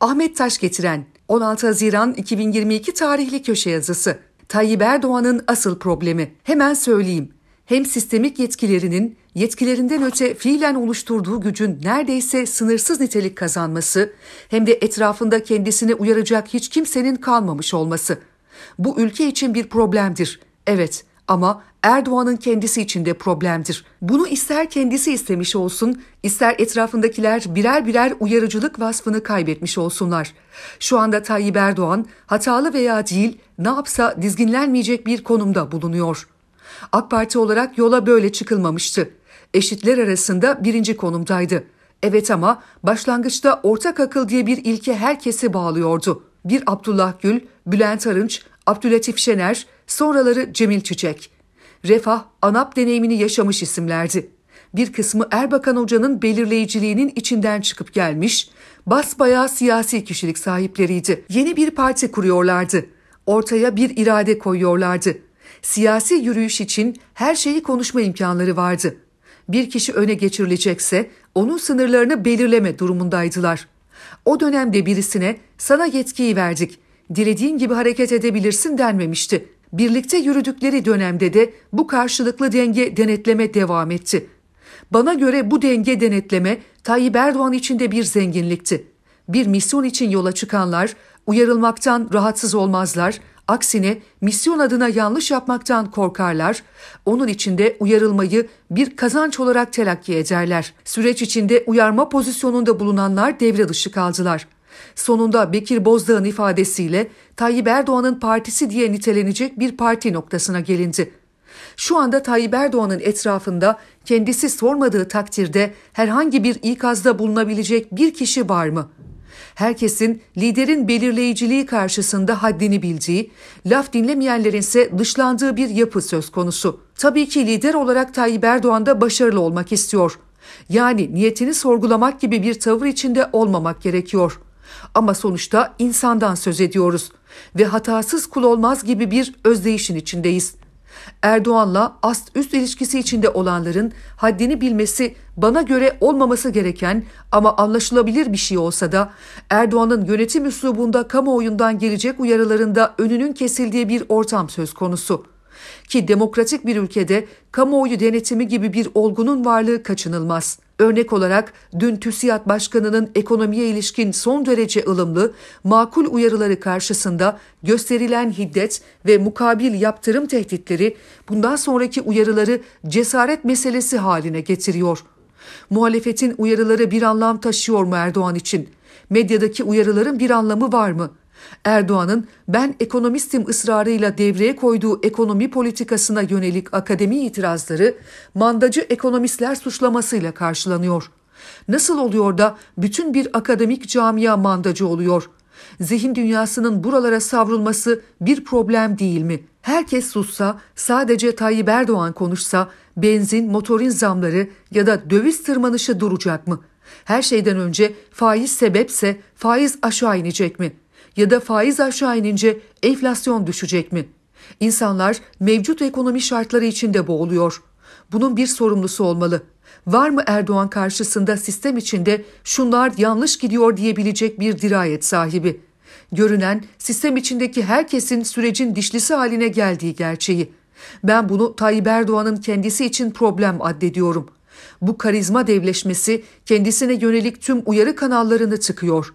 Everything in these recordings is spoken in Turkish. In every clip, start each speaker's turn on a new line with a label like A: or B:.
A: Ahmet Taş getiren 16 Haziran 2022 tarihli köşe yazısı. Tayyip Erdoğan'ın asıl problemi. Hemen söyleyeyim. Hem sistemik yetkilerinin yetkilerinden öte fiilen oluşturduğu gücün neredeyse sınırsız nitelik kazanması hem de etrafında kendisini uyaracak hiç kimsenin kalmamış olması. Bu ülke için bir problemdir. Evet, ama Erdoğan'ın kendisi için de problemdir. Bunu ister kendisi istemiş olsun, ister etrafındakiler birer birer uyarıcılık vasfını kaybetmiş olsunlar. Şu anda Tayyip Erdoğan hatalı veya değil ne yapsa dizginlenmeyecek bir konumda bulunuyor. AK Parti olarak yola böyle çıkılmamıştı. Eşitler arasında birinci konumdaydı. Evet ama başlangıçta ortak akıl diye bir ilke herkesi bağlıyordu. Bir Abdullah Gül, Bülent Arınç, Abdülatif Şener, Sonraları Cemil Çiçek. Refah, ANAP deneyimini yaşamış isimlerdi. Bir kısmı Erbakan Hoca'nın belirleyiciliğinin içinden çıkıp gelmiş, basbayağı siyasi kişilik sahipleriydi. Yeni bir parti kuruyorlardı. Ortaya bir irade koyuyorlardı. Siyasi yürüyüş için her şeyi konuşma imkanları vardı. Bir kişi öne geçirilecekse onun sınırlarını belirleme durumundaydılar. O dönemde birisine sana yetkiyi verdik, dilediğin gibi hareket edebilirsin denmemişti. Birlikte yürüdükleri dönemde de bu karşılıklı denge denetleme devam etti. Bana göre bu denge denetleme Tayyip Erdoğan için de bir zenginlikti. Bir misyon için yola çıkanlar uyarılmaktan rahatsız olmazlar, aksine misyon adına yanlış yapmaktan korkarlar, onun içinde uyarılmayı bir kazanç olarak telakki ederler. Süreç içinde uyarma pozisyonunda bulunanlar devre dışı kaldılar.'' Sonunda Bekir Bozdağ'ın ifadesiyle Tayyip Erdoğan'ın partisi diye nitelenecek bir parti noktasına gelindi. Şu anda Tayyip Erdoğan'ın etrafında kendisi sormadığı takdirde herhangi bir ikazda bulunabilecek bir kişi var mı? Herkesin liderin belirleyiciliği karşısında haddini bildiği, laf dinlemeyenlerin ise dışlandığı bir yapı söz konusu. Tabii ki lider olarak Tayyip Erdoğan da başarılı olmak istiyor. Yani niyetini sorgulamak gibi bir tavır içinde olmamak gerekiyor. Ama sonuçta insandan söz ediyoruz ve hatasız kul olmaz gibi bir özdeyişin içindeyiz. Erdoğan'la ast üst ilişkisi içinde olanların haddini bilmesi bana göre olmaması gereken ama anlaşılabilir bir şey olsa da Erdoğan'ın yönetim üslubunda kamuoyundan gelecek uyarılarında önünün kesildiği bir ortam söz konusu.'' Ki demokratik bir ülkede kamuoyu denetimi gibi bir olgunun varlığı kaçınılmaz. Örnek olarak dün TÜSİAD Başkanı'nın ekonomiye ilişkin son derece ılımlı, makul uyarıları karşısında gösterilen hiddet ve mukabil yaptırım tehditleri bundan sonraki uyarıları cesaret meselesi haline getiriyor. Muhalefetin uyarıları bir anlam taşıyor mu Erdoğan için? Medyadaki uyarıların bir anlamı var mı? Erdoğan'ın ben ekonomistim ısrarıyla devreye koyduğu ekonomi politikasına yönelik akademi itirazları mandacı ekonomistler suçlamasıyla karşılanıyor. Nasıl oluyor da bütün bir akademik camia mandacı oluyor? Zihin dünyasının buralara savrulması bir problem değil mi? Herkes sussa, sadece Tayyip Erdoğan konuşsa, benzin, motorin zamları ya da döviz tırmanışı duracak mı?'' Her şeyden önce faiz sebepse faiz aşağı inecek mi? ya da faiz aşağı inince enflasyon düşecek mi? İnsanlar mevcut ekonomi şartları içinde boğuluyor. Bunun bir sorumlusu olmalı. Var mı Erdoğan karşısında sistem içinde şunlar yanlış gidiyor diyebilecek bir dirayet sahibi? Görünen sistem içindeki herkesin sürecin dişlisi haline geldiği gerçeği. Ben bunu Tayyip Erdoğan'ın kendisi için problem addediyorum. Bu karizma devleşmesi kendisine yönelik tüm uyarı kanallarını tıkıyor.''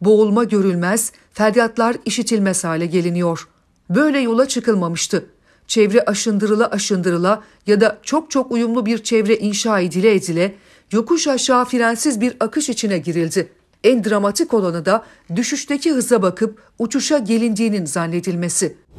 A: Boğulma görülmez, feryatlar işitilmez hale geliniyor. Böyle yola çıkılmamıştı. Çevre aşındırıla aşındırıla ya da çok çok uyumlu bir çevre inşa edile edile yokuş aşağı frensiz bir akış içine girildi. En dramatik olanı da düşüşteki hıza bakıp uçuşa gelindiğinin zannedilmesi.